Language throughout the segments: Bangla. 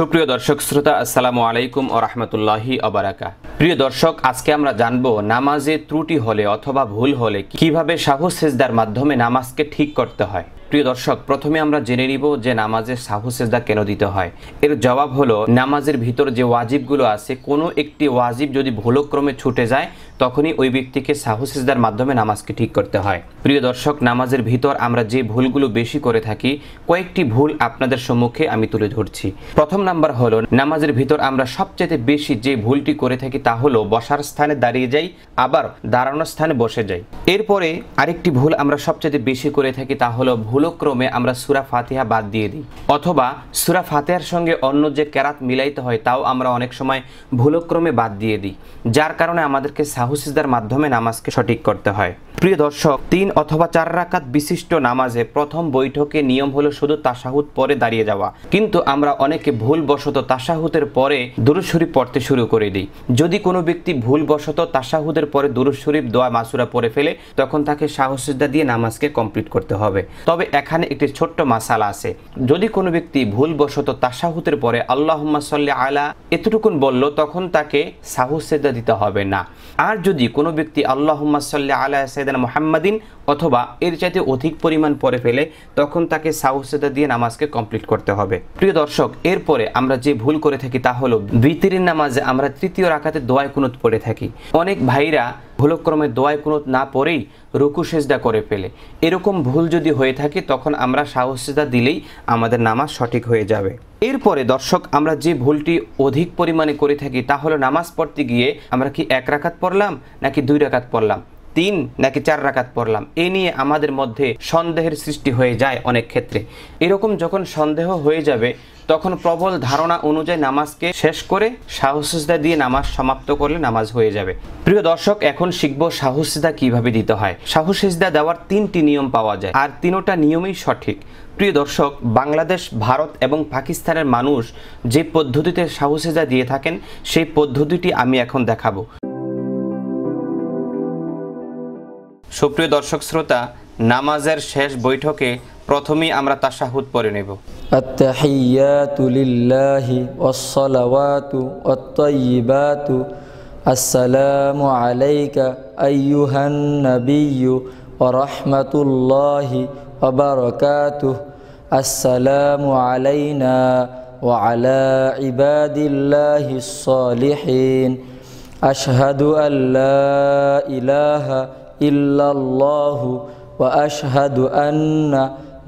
সুপ্রিয় দর্শক শ্রোতা আসসালামু আলাইকুম ও রহমতুল্লাহি অবরাকা প্রিয় দর্শক আজকে আমরা জানব নামাজে ত্রুটি হলে অথবা ভুল হলে কিভাবে সাহস সেজদার মাধ্যমে নামাজকে ঠিক করতে হয় প্রিয় দর্শক প্রথমে আমরা জেনে নিব যে নামাজের সাহু সেজদা কেন দিতে হয় এর জবাব হলো নামাজের ভিতর যে ওয়াজিবগুলো আছে কোনো একটি ওয়াজিব যদি ভুলক্রমে ছুটে যায় তখনই ওই ব্যক্তিকে সাহু সেজদার মাধ্যমে নামাজকে ঠিক করতে হয় প্রিয় দর্শক নামাজের ভিতর আমরা যে ভুলগুলো বেশি করে থাকি কয়েকটি ভুল আপনাদের সম্মুখে আমি তুলে ধরছি প্রথম নাম্বার হলো নামাজের ভিতর আমরা সবচেয়ে বেশি যে ভুলটি করে থাকি তা হলো বসার স্থানে দাঁড়িয়ে যাই আবার দাঁড়ানোর স্থানে বসে যাই এরপরে আরেকটি ভুল আমরা সবচেয়ে বেশি করে থাকি তা হলো ভুল ভুলক্রমে আমরা সুরা ফাতিহা বাদ দিয়ে দিই অথবা সুরা ফাতিহার সঙ্গে অন্য যে ক্যারাত মিলাইতে হয় তাও আমরা অনেক সময় ভুলক্রমে বাদ দিয়ে দিই যার কারণে আমাদেরকে সাহসিসদার মাধ্যমে নামাজকে সঠিক করতে হয় প্রিয় দর্শক তিন অথবা চার রাকাত বিশিষ্ট নামাজে প্রথম বৈঠকে নিয়ম হলো শুধু তাসাহুদ পরে দাঁড়িয়ে যাওয়া কিন্তু আমরা অনেকে ভুলবশত তাসাহুদের পরে দুরুদ পড়তে শুরু করে দিই যদি কোনো ব্যক্তি ভুলবশত তাসাহুদের পরে দুরুশরীফ দোয়া মাসুরা পরে ফেলে তখন তাকে সাহসিদা দিয়ে নামাজকে কমপ্লিট করতে হবে তবে এখানে একটি ছোট্ট মাসালা আছে যদি কোনো ব্যক্তি ভুলবশত তাসাহুতের পরে আল্লাহ সাল্লি আলা এতটুকুন বলল তখন তাকে সাহু সেদা দিতে হবে না আর যদি কোনো ব্যক্তি আল্লাহ সাল্লি আলা সাইদান মোহাম্মদিন অথবা এর চাইতে অধিক পরিমাণ পরে ফেলে তখন তাকে সাহু সেদা দিয়ে নামাজকে কমপ্লিট করতে হবে প্রিয় দর্শক এরপরে আমরা যে ভুল করে থাকি তা হলো বিতিরের নামাজে আমরা তৃতীয় রাখাতে দোয়ায় কুনুত পড়ে থাকি অনেক ভাইরা ভুলক্রমে দোয়াই কোনো না পড়েই রুকু সেজদা করে ফেলে এরকম ভুল যদি হয়ে থাকে তখন আমরা সাহস সেজদা দিলেই আমাদের নামাজ সঠিক হয়ে যাবে এরপরে দর্শক আমরা যে ভুলটি অধিক পরিমাণে করে থাকি তা হলো নামাজ পড়তে গিয়ে আমরা কি এক রাকাত পড়লাম নাকি দুই রাকাত পড়লাম তিন নাকি চার রাকাত পড়লাম এ নিয়ে আমাদের মধ্যে সন্দেহের সৃষ্টি হয়ে যায় অনেক ক্ষেত্রে এরকম যখন সন্দেহ হয়ে যাবে তখন প্রবল ধারণা অনুযায়ী নামাজকে শেষ করে সাহসিদা দিয়ে নামাজ সমাপ্ত করলে নামাজ হয়ে যাবে প্রিয় দর্শক এখন শিখব সাহসিদা কিভাবে দিতে হয় সাহসিদা দেওয়ার তিনটি নিয়ম পাওয়া যায় আর তিনোটা নিয়মই সঠিক প্রিয় দর্শক বাংলাদেশ ভারত এবং পাকিস্তানের মানুষ যে পদ্ধতিতে সাহসিদা দিয়ে থাকেন সেই পদ্ধতিটি আমি এখন দেখাবো সুপ্রিয় দর্শক শ্রোতা নামাজের শেষ বৈঠকে প্রথমেই আমরা তাশাহুদ পড়ে নেব আত্তাহিয়াতু লিল্লাহি ওয়াসসালাওয়াতু ওয়াত্তাইয়িবাতু আসসালামু আলাইকা আইয়ুহান নাবিয়্যু ওয়া রাহমাতুল্লাহি ওয়া বারাকাতুহু আসসালামু আলাইনা ওয়া আল্লা ইলাহা ইল্লাল্লাহু ওয়া আশহাদু আন্না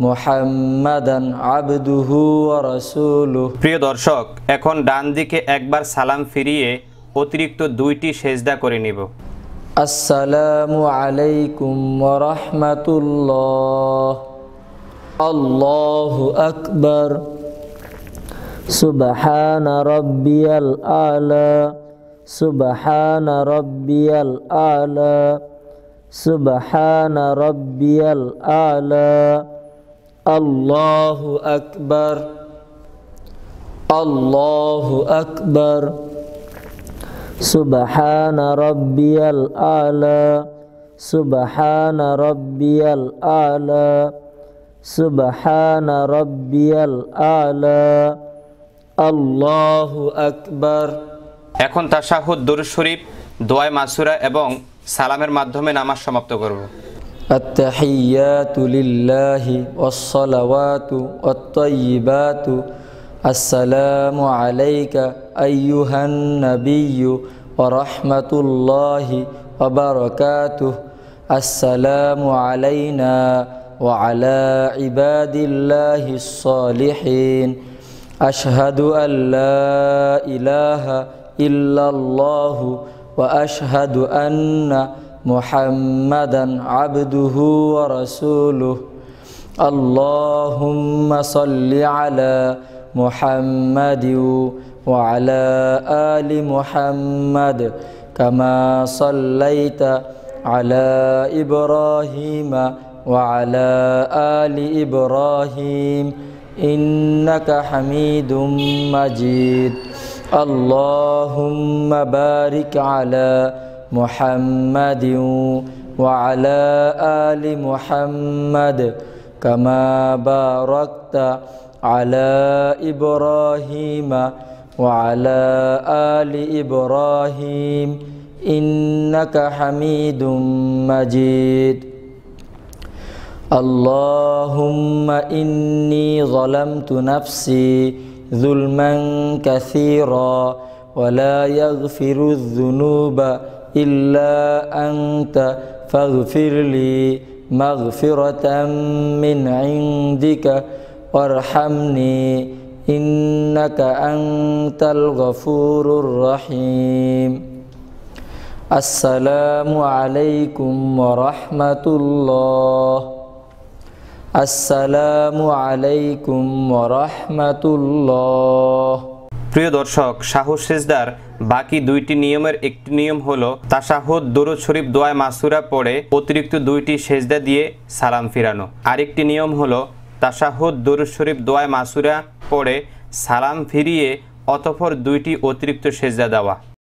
মুহাম্মাদান আবদুহু প্রিয় দর্শক এখন ডান দিকে একবার সালাম ফিরিয়ে অতিরিক্ত দুইটি সেজদা করে নিব আসসালামু আলাইকুম ওয়া রাহমাতুল্লাহ আল্লাহু আকবার সুবহান রাব্বিয়াল আলা সুবহান রাব্বিয়াল আলা সুবহান রব্বিয়াল আলা আল্লাহু আকবার আল্লাহু আকবার সুবহান রব্বিয়াল আলা সুবহান রব্বিয়াল আলা সুবহান রব্বিয়াল আলা আল্লাহু আকবার এখন তাশাহুদ দুরুদ শরীফ দোয়ায় মাসুরা এবং সালামের মাধ্যমে নামাজ সমাপ্ত করব আসসালামু আলাইকা আইয়ুহান নবিয়্যু ওয়া রাহমাতুল্লাহি ওয়া বারাকাতুহু আসসালামু আলাইনা ওয়া আলা ইবাদিল্লাহিস সালিহিন আশহাদু আল্লা ইলাহা ইল্লাল্লাহু واشهد ان محمدا عبده ورسوله اللهم صل على محمد وعلى ال محمد كما صليت على ابراهيم وعلى ال ابراهيم انك حميد مجيد اللهم بارك على محمد وعلى آل محمد كما باركت على إبراهيم وعلى آل إبراهيم إنك حميد مجيد اللهم إني ظلمت نفسي ظلما كثيرا ولا يغفر الذنوب إلا أنت فاغفر لي مغفرة من عندك وارحمني إنك أنت الغفور الرحيم السلام عليكم ورحمة الله আসসালামু আলাইকুম রহমতুল্লাহ প্রিয় দর্শক শাহ সেজদার বাকি দুইটি নিয়মের একটি নিয়ম হলো তাসাহুদ দরুদ শরীফ দোয়ায় মাসুরা পড়ে অতিরিক্ত দুইটি সেজদা দিয়ে সালাম ফিরানো আরেকটি নিয়ম হলো তাসাহুদ দরুদ শরীফ দোয়ায় মাসুরা পড়ে সালাম ফিরিয়ে অতপর দুইটি অতিরিক্ত সেজদা দেওয়া